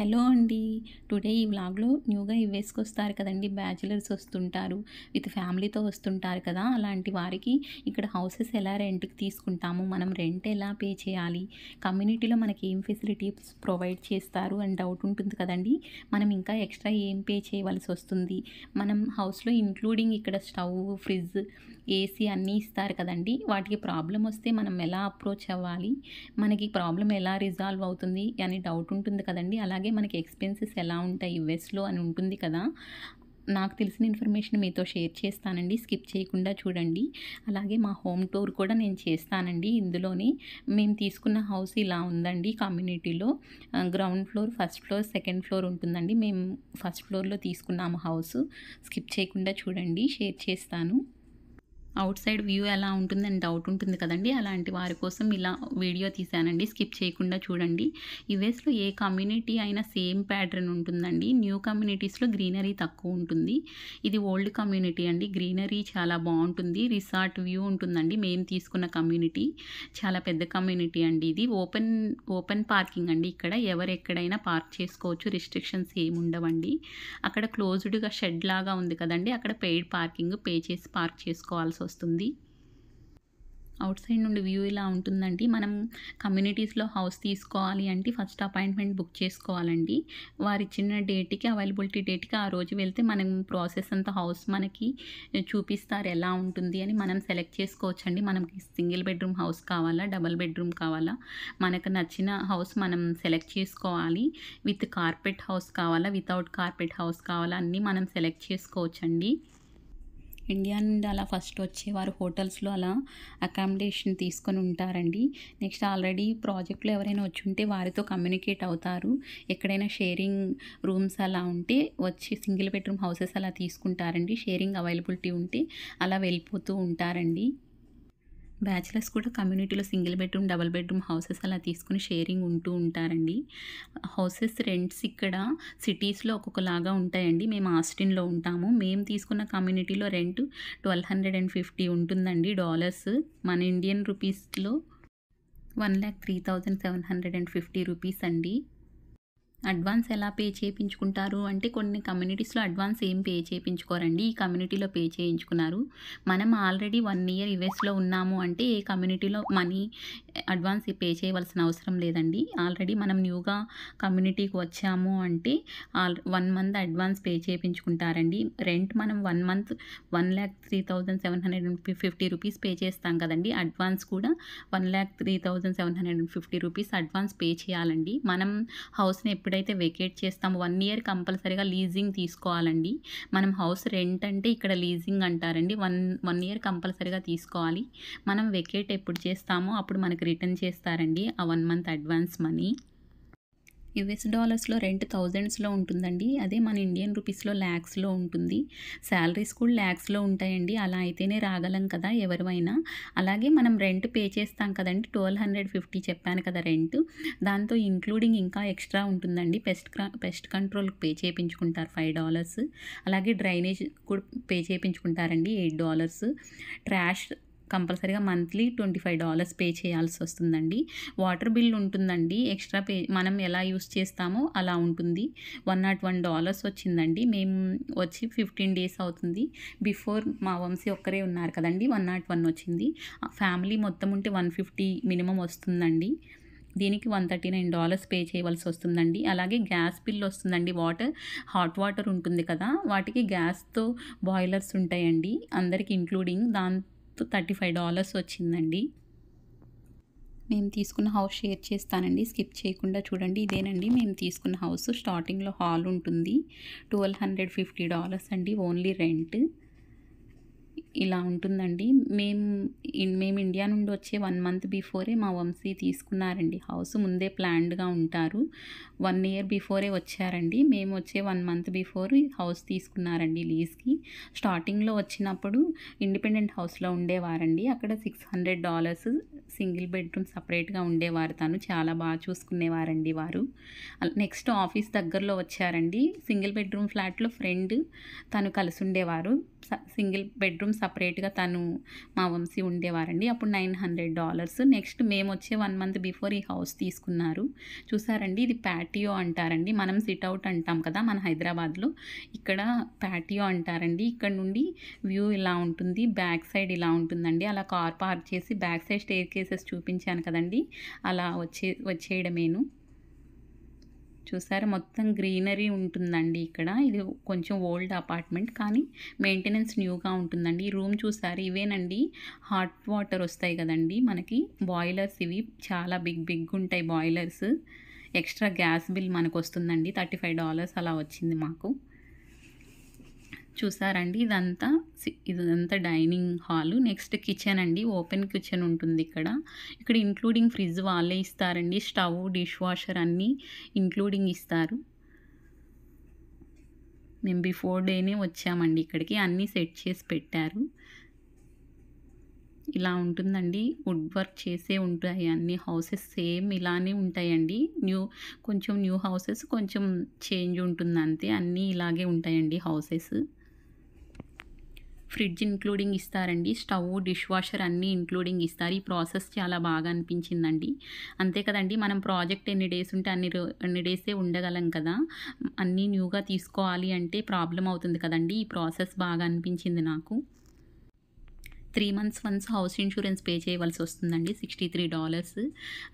Hello అండి today ఈ వ్లాగ్లో న్యూగా ఇవి వేసుకొస్తారు కదండి బ్యాచిలర్స్ వస్తుంటారు విత్ ఫ్యామిలీతో వస్తుంటారు కదా అలాంటి వారికి ఇక్కడ హౌసెస్ ఎలా రెంట్కి తీసుకుంటాము మనం రెంట్ ఎలా పే చేయాలి కమ్యూనిటీలో మనకి ఏం ఫెసిలిటీస్ ప్రొవైడ్ చేస్తారు అని డౌట్ ఉంటుంది కదండి మనం ఇంకా ఎక్స్ట్రా ఏం పే చేయవలసి వస్తుంది మనం హౌస్లో ఇంక్లూడింగ్ ఇక్కడ స్టవ్ ఫ్రిడ్జ్ ఏసీ అన్నీ ఇస్తారు కదండి వాటికి ప్రాబ్లం వస్తే మనం ఎలా అప్రోచ్ అవ్వాలి మనకి ప్రాబ్లం ఎలా రిజాల్వ్ అవుతుంది అని డౌట్ ఉంటుంది కదండి అలాగే అలాగే మనకి ఎక్స్పెన్సెస్ ఎలా ఉంటాయి యుఎస్లో అని ఉంటుంది కదా నాకు తెలిసిన ఇన్ఫర్మేషన్ మీతో షేర్ చేస్తానండి స్కిప్ చేయకుండా చూడండి అలాగే మా హోమ్ టూర్ కూడా నేను చేస్తానండి ఇందులోనే మేము తీసుకున్న హౌస్ ఇలా ఉందండి కమ్యూనిటీలో ground floor first floor second floor ఉంటుందండి మేము ఫస్ట్ ఫ్లోర్లో తీసుకున్నాము హౌస్ స్కిప్ చేయకుండా చూడండి షేర్ చేస్తాను అవుట్ సైడ్ వ్యూ ఎలా ఉంటుందని డౌట్ ఉంటుంది కదండి అలాంటి వారి కోసం ఇలా వీడియో తీశానండి స్కిప్ చేయకుండా చూడండి యుఎస్లో ఏ కమ్యూనిటీ అయినా సేమ్ ప్యాటర్న్ ఉంటుందండి న్యూ కమ్యూనిటీస్లో గ్రీనరీ తక్కువ ఉంటుంది ఇది ఓల్డ్ కమ్యూనిటీ అండి గ్రీనరీ చాలా బాగుంటుంది రిసార్ట్ వ్యూ ఉంటుందండి మేము తీసుకున్న కమ్యూనిటీ చాలా పెద్ద కమ్యూనిటీ అండి ఇది ఓపెన్ ఓపెన్ పార్కింగ్ అండి ఇక్కడ ఎవరు ఎక్కడైనా పార్క్ చేసుకోవచ్చు రిస్ట్రిక్షన్స్ ఏమి ఉండవండి అక్కడ క్లోజ్డ్గా షెడ్ లాగా ఉంది కదండి అక్కడ పెయిడ్ పార్కింగ్ పే చేసి పార్క్ చేసుకోవాల్సి వస్తుంది అవుట్ సైడ్ నుండి వ్యూ ఇలా ఉంటుందండి మనం కమ్యూనిటీస్లో హౌస్ తీసుకోవాలి అంటే ఫస్ట్ అపాయింట్మెంట్ బుక్ చేసుకోవాలండి వారు ఇచ్చిన డేట్కి అవైలబిలిటీ డేట్కి ఆ రోజు వెళ్తే మనం ప్రాసెస్ అంతా హౌస్ మనకి చూపిస్తారు ఎలా ఉంటుంది అని మనం సెలెక్ట్ చేసుకోవచ్చండి మనకి సింగిల్ బెడ్రూమ్ హౌస్ కావాలా డబల్ బెడ్రూమ్ కావాలా మనకు నచ్చిన హౌస్ మనం సెలెక్ట్ చేసుకోవాలి విత్ కార్పెట్ హౌస్ కావాలా వితౌట్ కార్పెట్ హౌస్ కావాలా అన్నీ మనం సెలెక్ట్ చేసుకోవచ్చండి ఇండియా నుండి అలా ఫస్ట్ వచ్చేవారు హోటల్స్లో అలా అకామిడేషన్ తీసుకొని ఉంటారండి నెక్స్ట్ ఆల్రెడీ ప్రాజెక్ట్లో ఎవరైనా వచ్చి ఉంటే వారితో కమ్యూనికేట్ అవుతారు ఎక్కడైనా షేరింగ్ రూమ్స్ అలా ఉంటే వచ్చి సింగిల్ బెడ్రూమ్ హౌసెస్ అలా తీసుకుంటారండి షేరింగ్ అవైలబిలిటీ ఉంటే అలా వెళ్ళిపోతూ ఉంటారండి బ్యాచిలర్స్ కూడా కమ్యూనిటీలో single bedroom double bedroom houses అలా తీసుకుని షేరింగ్ ఉంటూ ఉంటారండి హౌసెస్ రెంట్స్ ఇక్కడ సిటీస్లో ఒక్కొక్కలాగా ఉంటాయండి మేము ఆస్టిన్లో ఉంటాము మేము తీసుకున్న కమ్యూనిటీలో rent twelve hundred and fifty ఉంటుందండి డాలర్స్ మన ఇండియన్ రూపీస్లో one lakh three thousand seven hundred and fifty rupees అండి అడ్వాన్స్ ఎలా పే చేయించుకుంటారు అంటే కొన్ని కమ్యూనిటీస్లో అడ్వాన్స్ ఏం పే చేయించుకోరండి ఈ కమ్యూనిటీలో పే చేయించుకున్నారు మనం ఆల్రెడీ వన్ ఇయర్ యుఎస్లో ఉన్నాము అంటే ఏ కమ్యూనిటీలో మనీ అడ్వాన్స్ పే చేయవలసిన అవసరం లేదండి ఆల్రెడీ మనం న్యూగా కమ్యూనిటీకి వచ్చాము అంటే all one month advance pay చేయించుకుంటారండి రెంట్ మనం one month one lakh three thousand seven hundred and fifty rupees pay చేస్తాం కదండి అడ్వాన్స్ కూడా one lakh three thousand seven hundred and fifty rupees advance pay చేయాలండి మనం హౌస్ని ఎప్పుడు ఎప్పుడైతే వెకేట్ చేస్తామో వన్ ఇయర్ కంపల్సరీగా లీజింగ్ తీసుకోవాలండి మనం హౌస్ రెంట్ అంటే ఇక్కడ లీజింగ్ అంటారండి వన్ వన్ ఇయర్ కంపల్సరీగా తీసుకోవాలి మనం వెకేట్ ఎప్పుడు చేస్తామో అప్పుడు మనకు రిటర్న్ చేస్తారండి ఆ one month advance money US డాలర్స్లో రెంట్ థౌజండ్స్లో ఉంటుందండి అదే మన ఇండియన్ రూపీస్లో ల్యాక్స్లో ఉంటుంది శాలరీస్ కూడా ల్యాక్స్లో ఉంటాయండి అలా అయితేనే రాగలం కదా ఎవరివైనా అలాగే మనం రెంట్ పే చేస్తాం కదండి ట్వెల్వ్ హండ్రెడ్ ఫిఫ్టీ చెప్పాను కదా రెంట్ దాంతో ఇంక్లూడింగ్ ఇంకా ఎక్స్ట్రా ఉంటుందండి పెస్ట్ పెస్ట్ కంట్రోల్ పే చేయించుకుంటారు ఫైవ్ డాలర్స్ అలాగే డ్రైనేజ్ కూడా పే చేయించుకుంటారండి ఎయిట్ డాలర్స్ ట్రాష్ కంపల్సరీగా monthly twenty five dollars pay చేయాల్సి వస్తుందండి వాటర్ బిల్ ఉంటుందండి ఎక్స్ట్రా పే మనం ఎలా యూస్ చేస్తామో అలా ఉంటుంది వన్ నాట్ వన్ డాలర్స్ వచ్చిందండి మేము వచ్చి ఫిఫ్టీన్ డేస్ అవుతుంది బిఫోర్ మా వంశీ ఒక్కరే ఉన్నారు కదండి వన్ నాట్ వన్ వచ్చింది ఫ్యామిలీ మొత్తం ఉంటే వన్ ఫిఫ్టీ మినిమం వస్తుందండి దీనికి one thirty nine dollars pay చేయవలసి వస్తుందండి అలాగే గ్యాస్ బిల్ వస్తుందండి వాటర్ హాట్ వాటర్ ఉంటుంది కదా వాటికి గ్యాస్తో బాయిలర్స్ ఉంటాయండి అందరికి ఇంక్లూడింగ్ దాని మొత్తం థర్టీ ఫైవ్ డాలర్స్ వచ్చిందండి మేము తీసుకున్న హౌస్ షేర్ చేస్తానండి స్కిప్ చేయకుండా చూడండి ఇదేనండి మేము తీసుకున్న హౌస్ స్టార్టింగ్లో హాల్ ఉంటుంది ట్వెల్వ్ హండ్రెడ్ ఫిఫ్టీ డాలర్స్ అండి ఓన్లీ రెంట్ ఇలా ఉంటుందండి మేము మేము ఇండియా నుండి వచ్చే వన్ మంత్ బిఫోరే మా వంశీ తీసుకున్నారండి హౌస్ ముందే ప్లాన్డ్గా ఉంటారు వన్ ఇయర్ బిఫోరే వచ్చారండి మేము వచ్చే వన్ మంత్ బిఫోర్ హౌస్ తీసుకున్నారండి లీజ్కి స్టార్టింగ్లో వచ్చినప్పుడు ఇండిపెండెంట్ హౌస్లో ఉండేవారండి అక్కడ six hundred dollars single bedroom సపరేట్గా ఉండేవారు తను చాలా బాగా చూసుకునేవారండి వారు నెక్స్ట్ ఆఫీస్ దగ్గరలో వచ్చారండి సింగిల్ బెడ్రూమ్ ఫ్లాట్లో ఫ్రెండ్ తను కలిసి ఉండేవారు సింగిల్ బెడ్రూమ్ సపరేట్గా తను మా వంశీ ఉండేవారండి అప్పుడు నైన్ హండ్రెడ్ డాలర్స్ నెక్స్ట్ మేము వచ్చే వన్ మంత్ బిఫోర్ ఈ హౌస్ తీసుకున్నారు చూసారండి ఇది ప్యాటియో అంటారండి మనం సిట్ అవుట్ అంటాం కదా మన హైదరాబాద్లో ఇక్కడ ప్యాటియో అంటారండి ఇక్కడ నుండి వ్యూ ఇలా ఉంటుంది బ్యాక్ సైడ్ ఇలా ఉంటుందండి అలా కార్ పార్క్ చేసి back side staircase places చూపించాను కదండి అలా వచ్చే వచ్చేయడమేను చూసారా మొత్తం గ్రీనరీ ఉంటుందండి ఇక్కడ ఇది కొంచెం ఓల్డ్ అపార్ట్మెంట్ కానీ మెయింటెనెన్స్ న్యూగా ఉంటుందండి ఈ రూమ్ చూసారు ఇవేనండి హాట్ వాటర్ వస్తాయి కదండి మనకి బాయిలర్స్ ఇవి చాలా బిగ్ బిగ్ ఉంటాయి బాయిలర్స్ ఎక్స్ట్రా గ్యాస్ బిల్ మనకు వస్తుందండి థర్టీ ఫైవ్ డాలర్స్ అలా వచ్చింది మాకు చూసారండి ఇదంతా ఇదంతా డైనింగ్ హాల్ నెక్స్ట్ కిచెన్ అండి ఓపెన్ కిచెన్ ఉంటుంది ఇక్కడ ఇక్కడ ఇంక్లూడింగ్ ఫ్రిడ్జ్ వాళ్ళే ఇస్తారండి స్టవ్ డిష్ వాషర్ అన్నీ ఇంక్లూడింగ్ ఇస్తారు మేము బిఫోర్ డేనే వచ్చామండి ఇక్కడికి అన్నీ సెట్ చేసి పెట్టారు ఇలా ఉంటుందండి వుడ్ వర్క్ చేసే ఉంటాయి అన్ని హౌసెస్ సేమ్ ఇలానే ఉంటాయండి న్యూ కొంచెం న్యూ హౌసెస్ కొంచెం చేంజ్ ఉంటుంది అంతే అన్నీ ఇలాగే ఉంటాయండి హౌసెస్ ఫ్రిడ్జ్ ఇంక్లూడింగ్ ఇస్తారండి స్టవ్ డిష్ వాషర్ అన్నీ ఇంక్లూడింగ్ ఇస్తారు ఈ ప్రాసెస్ చాలా బాగా అనిపించిందండి అంతే కదండి మనం ప్రాజెక్ట్ ఎన్ని డేస్ ఉంటే అన్ని ఎన్ని డేసే ఉండగలం కదా అన్నీ న్యూగా తీసుకోవాలి అంటే ప్రాబ్లం అవుతుంది కదండి ఈ ప్రాసెస్ బాగా అనిపించింది నాకు three months once house insurance pay చేయవలసి వస్తుందండి సిక్స్టీ త్రీ డాలర్స్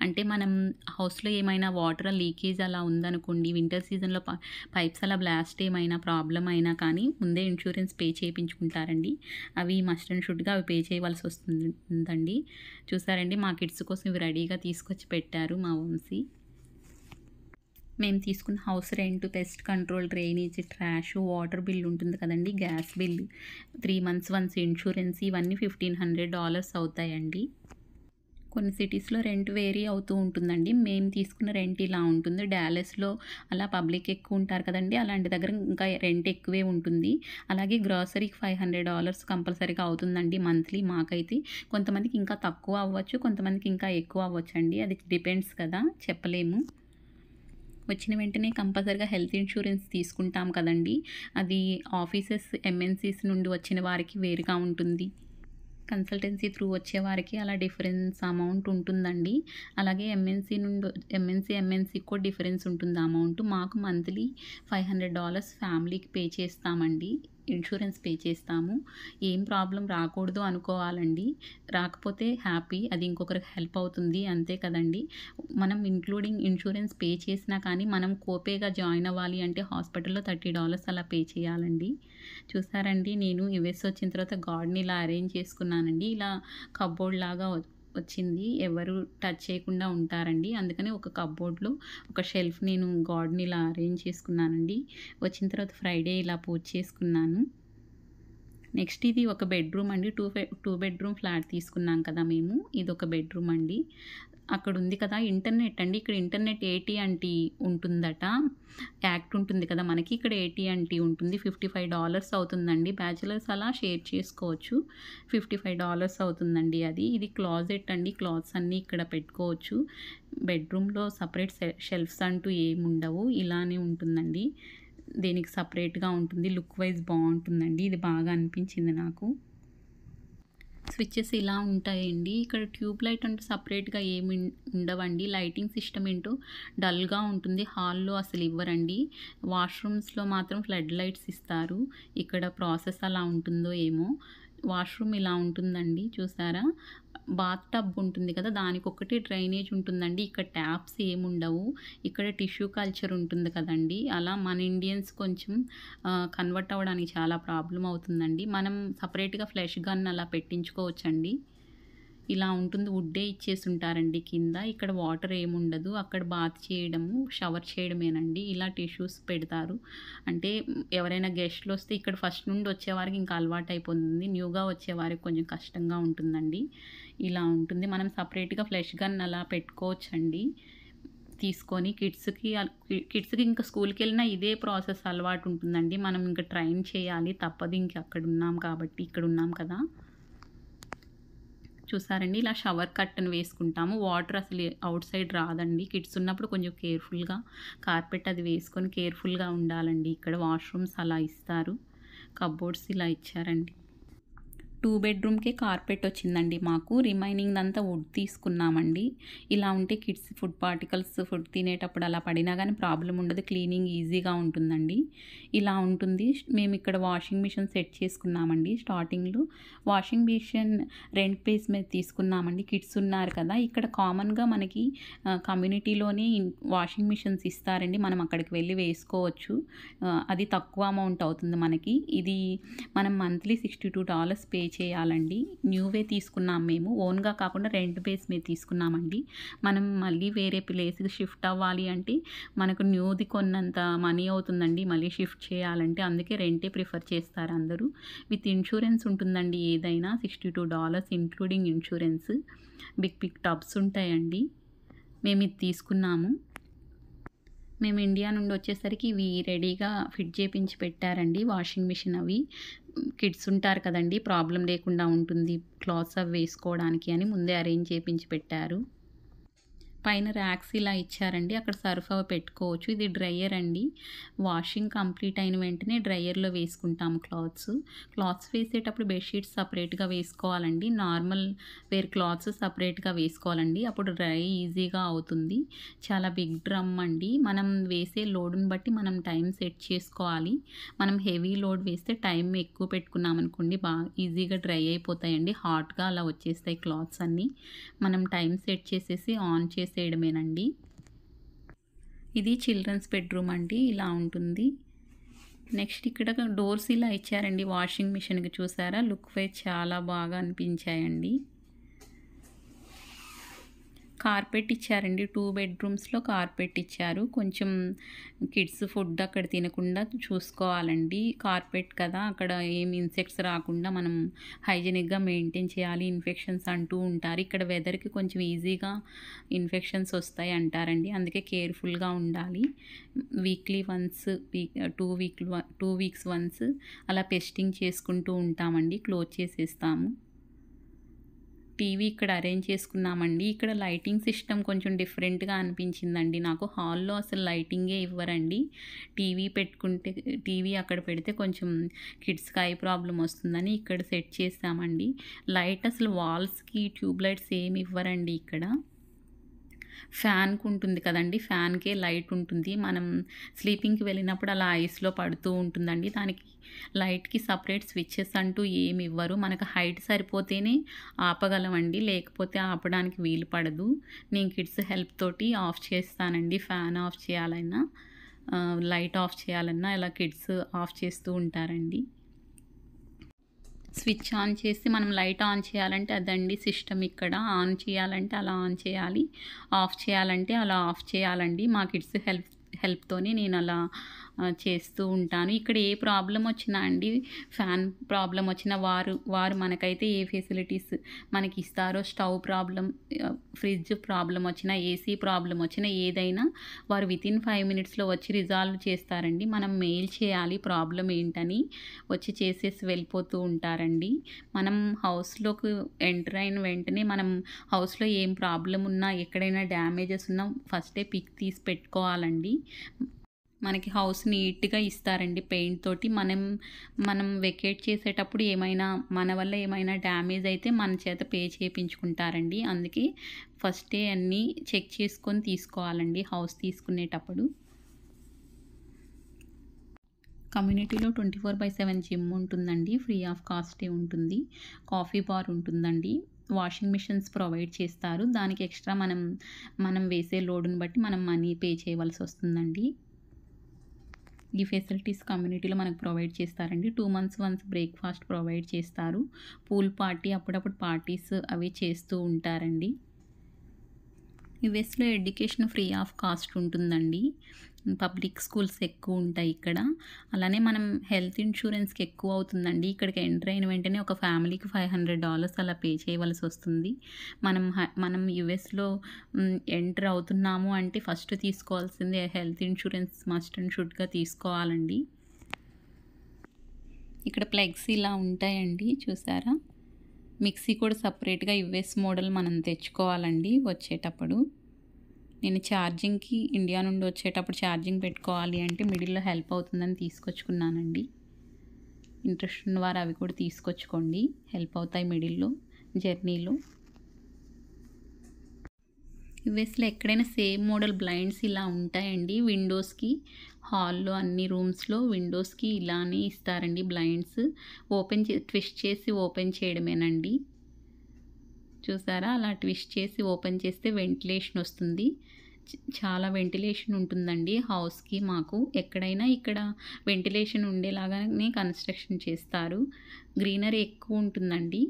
అంటే మనం హౌస్లో ఏమైనా వాటర్ లీకేజ్ అలా ఉందనుకోండి వింటర్ సీజన్లో పైప్స్ అలా బ్లాస్ట్ ఏమైనా ప్రాబ్లం అయినా కానీ ముందే ఇన్సూరెన్స్ పే చేయించుకుంటారండి అవి మస్ట్ అండ్ షుడ్గా అవి పే చేయవలసి వస్తుందండి చూసారండి మా కిడ్స్ కోసం ఇవి రెడీగా తీసుకొచ్చి పెట్టారు మా వంశీ మేము తీసుకున్న house rent pest control drainage trash water bill ఉంటుంది కదండి gas bill three months once insurance ఇవన్నీ ఫిఫ్టీన్ హండ్రెడ్ డాలర్స్ అవుతాయండి కొన్ని సిటీస్లో రెంట్ వేరీ అవుతూ ఉంటుందండి మేము తీసుకున్న రెంట్ ఇలా ఉంటుంది డ్యాలెస్లో అలా పబ్లిక్ ఎక్కువ ఉంటారు కదండి అలాంటి దగ్గర ఇంకా రెంట్ ఎక్కువే ఉంటుంది అలాగే గ్రాసరీకి ఫైవ్ హండ్రెడ్ డాలర్స్ కంపల్సరీగా అవుతుందండి మంత్లీ మాకైతే కొంతమందికి ఇంకా తక్కువ అవ్వచ్చు కొంతమందికి ఇంకా ఎక్కువ అవ్వచ్చు అండి అది డిపెండ్స్ కదా చెప్పలేము వచ్చిన వెంటనే కంపల్సరిగా హెల్త్ ఇన్సూరెన్స్ తీసుకుంటాం కదండి అది ఆఫీసెస్ ఎంఎన్సీస్ నుండి వచ్చిన వారికి వేరుగా ఉంటుంది కన్సల్టెన్సీ త్రూ వచ్చే వారికి అలా డిఫరెన్స్ అమౌంట్ ఉంటుందండి అలాగే ఎంఎన్సీ నుండి ఎంఎన్సీ ఎంఎన్సీ కూడా డిఫరెన్స్ ఉంటుంది అమౌంట్ మాకు మంత్లీ ఫైవ్ హండ్రెడ్ డాలర్స్ ఫ్యామిలీకి పే చేస్తామండి ఇన్సూరెన్స్ పే చేస్తాము ఏం ప్రాబ్లం రాకూడదు అనుకోవాలండి రాకపోతే హ్యాపీ అది ఇంకొకరికి హెల్ప్ అవుతుంది అంతే కదండి మనం ఇంక్లూడింగ్ ఇన్సూరెన్స్ పే చేసినా కానీ మనం కోపేగా జాయిన్ అవ్వాలి అంటే హాస్పిటల్లో థర్టీ డాలర్స్ అలా పే చేయాలండి చూసారండి నేను యుఎస్ వచ్చిన తర్వాత గార్డ్ని ఇలా అరేంజ్ చేసుకున్నానండి ఇలా కబోర్డ్ లాగా వచ్చింది ఎవరు టచ్ చేయకుండా ఉంటారండి అందుకని ఒక కబ్బోర్డ్లో ఒక షెల్ఫ్ నేను గార్డ్ని ఇలా అరేంజ్ చేసుకున్నానండి వచ్చిన తర్వాత ఫ్రైడే ఇలా పూజ చేసుకున్నాను నెక్స్ట్ ఇది ఒక బెడ్రూమ్ అండి టూ టూ బెడ్రూమ్ ఫ్లాట్ తీసుకున్నాం కదా మేము ఇది ఒక బెడ్రూమ్ అండి అక్కడ ఉంది కదా ఇంటర్నెట్ అండి ఇక్కడ ఇంటర్నెట్ ఏటీ అంటీ ఉంటుందట యాక్ట్ ఉంటుంది కదా మనకి ఇక్కడ ఏటీ అంటీ ఉంటుంది ఫిఫ్టీ ఫైవ్ డాలర్స్ అవుతుందండి బ్యాచిలర్స్ అలా షేర్ చేసుకోవచ్చు ఫిఫ్టీ ఫైవ్ డాలర్స్ అవుతుందండి అది ఇది క్లాజెట్ అండి క్లాత్స్ అన్నీ ఇక్కడ పెట్టుకోవచ్చు బెడ్రూమ్లో సపరేట్ షెల్ఫ్స్ అంటూ ఏమి ఉండవు ఇలానే ఉంటుందండి దీనికి సపరేట్గా ఉంటుంది లుక్ వైజ్ బాగుంటుందండి ఇది బాగా అనిపించింది నాకు స్విచ్చెస్ ఇలా ఉంటాయండి ఇక్కడ ట్యూబ్ లైట్ అంటే సపరేట్గా ఏమి ఉండవండి లైటింగ్ సిస్టమ్ ఏంటో డల్గా ఉంటుంది హాల్లో అసలు ఇవ్వరండి వాష్రూమ్స్లో మాత్రం ఫ్లడ్ లైట్స్ ఇస్తారు ఇక్కడ ప్రాసెస్ అలా ఉంటుందో ఏమో వాష్రూమ్ ఇలా ఉంటుందండి చూసారా బాత్ టబ్ ఉంటుంది కదా దానికి ఒకటి డ్రైనేజ్ ఉంటుందండి ఇక్కడ ట్యాప్స్ ఏముండవు ఇక్కడ టిష్యూ కల్చర్ ఉంటుంది కదండి అలా మన ఇండియన్స్ కొంచెం కన్వర్ట్ అవ్వడానికి చాలా ప్రాబ్లం అవుతుందండి మనం సపరేట్గా ఫ్లెష్ గన్ అలా పెట్టించుకోవచ్చండి ఇలా ఉంటుంది వుడ్డే ఇచ్చేసి ఉంటారండి కింద ఇక్కడ వాటర్ ఏముండదు అక్కడ బాత్ చేయడము షవర్ చేయడమేనండి ఇలా టిష్యూస్ పెడతారు అంటే ఎవరైనా గెస్ట్లు వస్తే ఇక్కడ ఫస్ట్ నుండి వచ్చేవారికి ఇంకా అలవాటు అయిపోతుంది న్యూగా వచ్చేవారికి కొంచెం కష్టంగా ఉంటుందండి ఇలా ఉంటుంది మనం సపరేట్గా ఫ్లెష్ గన్ అలా పెట్టుకోవచ్చండి తీసుకొని కిడ్స్కి కిడ్స్కి ఇంకా స్కూల్కి వెళ్ళినా ఇదే ప్రాసెస్ అలవాటు ఉంటుందండి మనం ఇంకా ట్రైన్ చేయాలి తప్పదు ఇంక అక్కడ ఉన్నాం కాబట్టి ఇక్కడ ఉన్నాం కదా చూసారండి ఇలా షవర్ కట్టను వేసుకుంటాము వాటర్ అసలు అవుట్ సైడ్ రాదండి కిడ్స్ ఉన్నప్పుడు కొంచెం కేర్ఫుల్గా కార్పెట్ అది వేసుకొని కేర్ఫుల్గా ఉండాలండి ఇక్కడ వాష్రూమ్స్ అలా ఇస్తారు కబోర్డ్స్ ఇలా ఇచ్చారండి టూ బెడ్రూమ్కే కార్పెట్ వచ్చిందండి మాకు రిమైనింగ్ అంతా వుడ్ తీసుకున్నామండి ఇలా ఉంటే కిడ్స్ ఫుడ్ పార్టికల్స్ ఫుడ్ తినేటప్పుడు అలా పడినా కానీ ప్రాబ్లం ఉండదు క్లీనింగ్ ఈజీగా ఉంటుందండి ఇలా ఉంటుంది మేము ఇక్కడ వాషింగ్ మిషన్ సెట్ చేసుకున్నామండి స్టార్టింగ్లో వాషింగ్ మిషన్ రెంట్ ప్లేస్ మీద తీసుకున్నామండి కిడ్స్ ఉన్నారు కదా ఇక్కడ కామన్గా మనకి కమ్యూనిటీలోనే వాషింగ్ మిషన్స్ ఇస్తారండి మనం అక్కడికి వెళ్ళి వేసుకోవచ్చు అది తక్కువ అమౌంట్ అవుతుంది మనకి ఇది మనం monthly sixty two dollars pay చేయాలండి న్యూవే తీసుకున్నాం మేము ఓన్గా కాకుండా రెంట్ బేస్ మీద తీసుకున్నామండి మనం మళ్ళీ వేరే ప్లేస్కి షిఫ్ట్ అవ్వాలి అంటే మనకు న్యూది కొన్నంత మనీ అవుతుందండి మళ్ళీ షిఫ్ట్ చేయాలంటే అందుకే రెంటే ప్రిఫర్ చేస్తారు అందరూ విత్ ఇన్సూరెన్స్ ఉంటుందండి ఏదైనా sixty two dollars including insurance big big tubs ఉంటాయండి మేము ఇది తీసుకున్నాము మేము ఇండియా నుండి వచ్చేసరికి ఇవి రెడీగా ఫిట్ చేపించి పెట్టారండి వాషింగ్ మిషన్ అవి కిడ్స్ ఉంటారు కదండి ప్రాబ్లం లేకుండా ఉంటుంది క్లాత్స్ అవి వేసుకోవడానికి అని ముందే అరేంజ్ చేపించి పెట్టారు పైన ర్యాక్స్ ఇలా ఇచ్చారండి అక్కడ సర్ఫ్ అవి పెట్టుకోవచ్చు ఇది డ్రయర్ అండి వాషింగ్ కంప్లీట్ అయిన వెంటనే డ్రయ్యర్లో వేసుకుంటాము క్లాత్స్ క్లాత్స్ వేసేటప్పుడు బెడ్షీట్స్ సపరేట్గా వేసుకోవాలండి నార్మల్ వేర్ క్లాత్స్ సపరేట్గా వేసుకోవాలండి అప్పుడు డ్రై ఈజీగా అవుతుంది చాలా బిగ్ డ్రమ్ అండి మనం వేసే లోడ్ని బట్టి మనం టైం సెట్ చేసుకోవాలి మనం హెవీ లోడ్ వేస్తే టైం ఎక్కువ పెట్టుకున్నాం అనుకోండి బాగా ఈజీగా డ్రై అయిపోతాయండి హాట్గా అలా వచ్చేస్తాయి క్లాత్స్ అన్నీ మనం టైం సెట్ చేసేసి ఆన్ చేసి వేసేయడమేనండి ఇది చిల్డ్రన్స్ బెడ్రూమ్ అండి ఇలా ఉంటుంది నెక్స్ట్ ఇక్కడ డోర్స్ ఇలా ఇచ్చారండి వాషింగ్ మిషన్కి చూసారా లుక్ వైజ్ చాలా బాగా అనిపించాయండి కార్పెట్ ఇచ్చారండి టూ బెడ్రూమ్స్లో కార్పెట్ ఇచ్చారు కొంచెం కిడ్స్ ఫుడ్ అక్కడ తినకుండా చూసుకోవాలండి కార్పెట్ కదా అక్కడ ఏం ఇన్సెక్ట్స్ రాకుండా మనం హైజెనిక్గా మెయింటైన్ చేయాలి ఇన్ఫెక్షన్స్ అంటూ ఉంటారు ఇక్కడ వెదర్కి కొంచెం ఈజీగా ఇన్ఫెక్షన్స్ వస్తాయి అంటారండి అందుకే కేర్ఫుల్గా ఉండాలి weekly once week two week two weeks once అలా పెస్టింగ్ చేసుకుంటూ ఉంటామండి క్లోజ్ చేసేస్తాము టీవీ ఇక్కడ అరేంజ్ చేసుకున్నామండి ఇక్కడ లైటింగ్ సిస్టమ్ కొంచెం డిఫరెంట్గా అనిపించిందండి నాకు హాల్లో అసలు లైటింగే ఇవ్వరండి టీవీ పెట్టుకుంటే టీవీ అక్కడ పెడితే కొంచెం కిడ్స్కి ఐ ప్రాబ్లం వస్తుందని ఇక్కడ సెట్ చేసామండి లైట్ అసలు వాల్స్కి ట్యూబ్ లైట్స్ ఏమి ఇవ్వరండి ఇక్కడ ఫ్యాన్కి ఉంటుంది కదండి ఫ్యాన్కే లైట్ ఉంటుంది మనం స్లీపింగ్కి వెళ్ళినప్పుడు అలా ఐస్లో పడుతూ ఉంటుందండి దానికి లైట్కి సపరేట్ స్విచ్చెస్ అంటూ ఏమి ఇవ్వరు మనకు హైట్ సరిపోతేనే ఆపగలమండి లేకపోతే ఆపడానికి వీలు పడదు నేను కిడ్స్ హెల్ప్ తోటి ఆఫ్ చేస్తానండి ఫ్యాన్ ఆఫ్ చేయాలన్నా లైట్ ఆఫ్ చేయాలన్నా ఇలా కిడ్స్ ఆఫ్ చేస్తూ ఉంటారండి స్విచ్ ఆన్ చేసి మనం లైట్ ఆన్ చేయాలంటే అదండి సిస్టమ్ ఇక్కడ ఆన్ చేయాలంటే అలా ఆన్ చేయాలి ఆఫ్ చేయాలంటే అలా ఆఫ్ చేయాలండి మా కిడ్స్ హెల్ప్ హెల్ప్తోనే నేను అలా చేస్తూ ఉంటాను ఇక్కడ ఏ ప్రాబ్లం వచ్చినా అండి ఫ్యాన్ ప్రాబ్లం వచ్చినా వారు వారు మనకైతే ఏ ఫెసిలిటీస్ మనకి ఇస్తారో స్టవ్ ప్రాబ్లం ఫ్రిడ్జ్ ప్రాబ్లం వచ్చినా ఏసీ ప్రాబ్లం వచ్చినా ఏదైనా వారు వితిన్ ఫైవ్ మినిట్స్లో వచ్చి రిజాల్వ్ చేస్తారండి మనం మెయిల్ చేయాలి ప్రాబ్లం ఏంటని వచ్చి చేసేసి వెళ్ళిపోతూ ఉంటారండి మనం హౌస్లోకి ఎంటర్ అయిన వెంటనే మనం హౌస్లో ఏం ప్రాబ్లం ఉన్నా ఎక్కడైనా డ్యామేజెస్ ఉన్నా ఫస్టే పిక్ తీసి పెట్టుకోవాలండి మనకి హౌస్ నీట్గా ఇస్తారండి పెయింట్ తోటి మనం మనం వెకేట్ చేసేటప్పుడు ఏమైనా మన వల్ల ఏమైనా డ్యామేజ్ అయితే మన చేత పే చేయించుకుంటారండి అందుకే ఫస్టే అన్నీ చెక్ చేసుకొని తీసుకోవాలండి హౌస్ తీసుకునేటప్పుడు కమ్యూనిటీలో twenty four by seven gym ఉంటుందండి ఫ్రీ ఆఫ్ కాస్టే ఉంటుంది కాఫీ బార్ ఉంటుందండి వాషింగ్ మిషన్స్ ప్రొవైడ్ చేస్తారు దానికి ఎక్స్ట్రా మనం మనం వేసే లోడుని బట్టి మనం మనీ పే చేయవలసి వస్తుందండి ఈ ఫెసిలిటీస్ కమ్యూనిటీలో మనకు ప్రొవైడ్ చేస్తారండి two months once breakfast provide చేస్తారు పూల్ పార్టీ అప్పుడప్పుడు పార్టీస్ అవి చేస్తూ ఉంటారండి యుఎస్లో ఎడ్యుకేషన్ ఫ్రీ ఆఫ్ కాస్ట్ ఉంటుందండి పబ్లిక్ స్కూల్స్ ఎక్కువ ఉంటాయి ఇక్కడ అలానే మనం హెల్త్ ఇన్సూరెన్స్కి ఎక్కువ అవుతుందండి ఇక్కడికి ఎంటర్ అయిన వెంటనే ఒక ఫ్యామిలీకి ఫైవ్ హండ్రెడ్ డాలర్స్ అలా పే చేయవలసి వస్తుంది మనం మనం యుఎస్లో ఎంటర్ అవుతున్నాము అంటే ఫస్ట్ తీసుకోవాల్సింది హెల్త్ ఇన్సూరెన్స్ మస్ట్ అండ్ షుడ్గా తీసుకోవాలండి ఇక్కడ ప్లెగ్స్ ఇలా ఉంటాయండి చూసారా మిక్సీ కూడా సపరేట్గా యుఎస్ మోడల్ మనం తెచ్చుకోవాలండి వచ్చేటప్పుడు నేను ఛార్జింగ్కి ఇండియా నుండి వచ్చేటప్పుడు ఛార్జింగ్ పెట్టుకోవాలి అంటే మిడిల్లో హెల్ప్ అవుతుందని తీసుకొచ్చుకున్నానండి ఇంట్రెస్ట్ ఉన్నవారు అవి కూడా తీసుకొచ్చుకోండి హెల్ప్ అవుతాయి మిడిల్లో జర్నీలో యూఎస్లో ఎక్కడైనా సేమ్ మోడల్ బ్లైండ్స్ ఇలా ఉంటాయండి విండోస్కి హాల్లో అన్ని రూమ్స్లో విండోస్కి ఇలానే ఇస్తారండి బ్లైండ్స్ ఓపెన్ చే ట్విస్ట్ చేసి ఓపెన్ చేయడమేనండి చూసారా అలా ట్విస్ట్ చేసి ఓపెన్ చేస్తే వెంటిలేషన్ వస్తుంది చాలా వెంటిలేషన్ ఉంటుందండి హౌస్కి మాకు ఎక్కడైనా ఇక్కడ వెంటిలేషన్ ఉండేలాగానే కన్స్ట్రక్షన్ చేస్తారు గ్రీనరీ ఎక్కువ ఉంటుందండి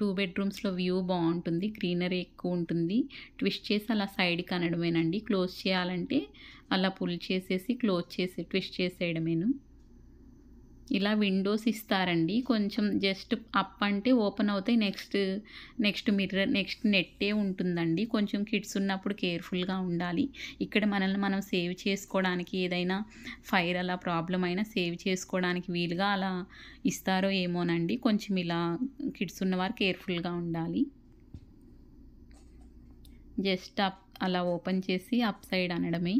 టూ బెడ్రూమ్స్లో వ్యూ బాగుంటుంది గ్రీనరీ ఎక్కువ ఉంటుంది ట్విస్ట్ చేసి అలా సైడ్కి అనడమేనండి క్లోజ్ చేయాలంటే అలా పుల్ చేసేసి క్లోజ్ చేసి ట్విస్ట్ చేసేయడమేను ఇలా విండోస్ ఇస్తారండి కొంచెం జస్ట్ అప్ అంటే ఓపెన్ అవుతాయి నెక్స్ట్ నెక్స్ట్ మిర్రర్ నెక్స్ట్ నెట్టే ఉంటుందండి కొంచెం కిడ్స్ ఉన్నప్పుడు కేర్ఫుల్గా ఉండాలి ఇక్కడ మనల్ని మనం సేవ్ చేసుకోవడానికి ఏదైనా ఫైర్ అలా ప్రాబ్లం అయినా సేవ్ చేసుకోవడానికి వీలుగా అలా ఇస్తారో ఏమోనండి కొంచెం ఇలా కిడ్స్ ఉన్నవారు కేర్ఫుల్గా ఉండాలి జస్ట్ అప్ అలా ఓపెన్ చేసి అప్ సైడ్ అనడమే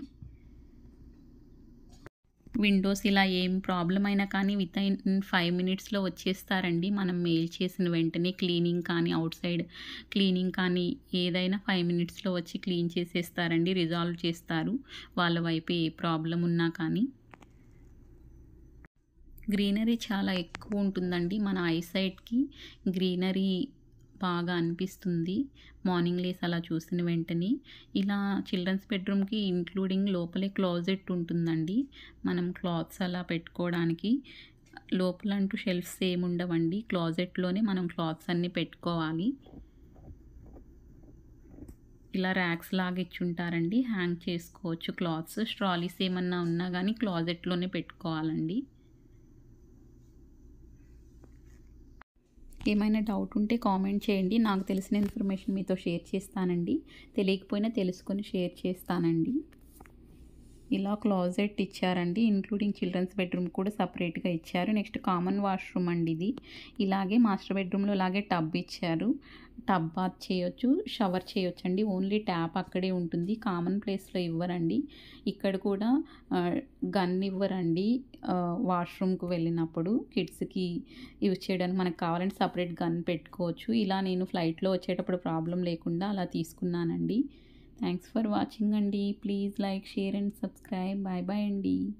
విండోస్ ఇలా ఏం ప్రాబ్లం అయినా కానీ విత్ ఇన్ ఫైవ్ మినిట్స్లో వచ్చేస్తారండి మనం మెయిల్ చేసిన వెంటనే క్లీనింగ్ కానీ అవుట్ సైడ్ క్లీనింగ్ కానీ ఏదైనా ఫైవ్ మినిట్స్లో వచ్చి క్లీన్ చేసేస్తారండి రిజాల్వ్ చేస్తారు వాళ్ళ వైపు ఏ ప్రాబ్లం ఉన్నా కానీ గ్రీనరీ చాలా ఎక్కువ ఉంటుందండి మన ఐ సైడ్కి గ్రీనరీ బాగా అనిపిస్తుంది మార్నింగ్ లేసి అలా చూసిన వెంటనే ఇలా చిల్డ్రన్స్ బెడ్రూమ్కి ఇంక్లూడింగ్ లోపలే క్లాజెట్ ఉంటుందండి మనం క్లాత్స్ అలా పెట్టుకోవడానికి లోపల అంటూ షెల్ఫ్స్ ఏమి ఉండవండి క్లాజెట్లోనే మనం క్లాత్స్ అన్నీ పెట్టుకోవాలి ఇలా ర్యాక్స్ లాగా ఉంటారండి హ్యాంగ్ చేసుకోవచ్చు క్లాత్స్ స్ట్రాలీస్ ఏమన్నా ఉన్నా కానీ క్లాజెట్లోనే పెట్టుకోవాలండి ఏమైనా డౌట్ ఉంటే కామెంట్ చేయండి నాకు తెలిసిన ఇన్ఫర్మేషన్ మీతో షేర్ చేస్తానండి తెలియకపోయినా తెలుసుకొని షేర్ చేస్తానండి ఇలా క్లాజెట్ ఇచ్చారండి ఇంక్లూడింగ్ చిల్డ్రన్స్ బెడ్రూమ్ కూడా సపరేట్గా ఇచ్చారు నెక్స్ట్ కామన్ వాష్రూమ్ అండి ఇది ఇలాగే మాస్టర్ బెడ్రూమ్లో ఇలాగే టబ్ ఇచ్చారు టబ్ బాత్ చేయొచ్చు షవర్ చేయొచ్చు అండి ఓన్లీ ట్యాప్ అక్కడే ఉంటుంది కామన్ ప్లేస్లో ఇవ్వరండి ఇక్కడ కూడా గన్ ఇవ్వరండి వాష్రూమ్కి వెళ్ళినప్పుడు కిడ్స్కి యూజ్ చేయడానికి మనకు కావాలంటే సపరేట్ గన్ పెట్టుకోవచ్చు ఇలా నేను ఫ్లైట్లో వచ్చేటప్పుడు ప్రాబ్లం లేకుండా అలా తీసుకున్నానండి Thanks for watching, Andy. Please like, share, and subscribe. Bye bye, Andy.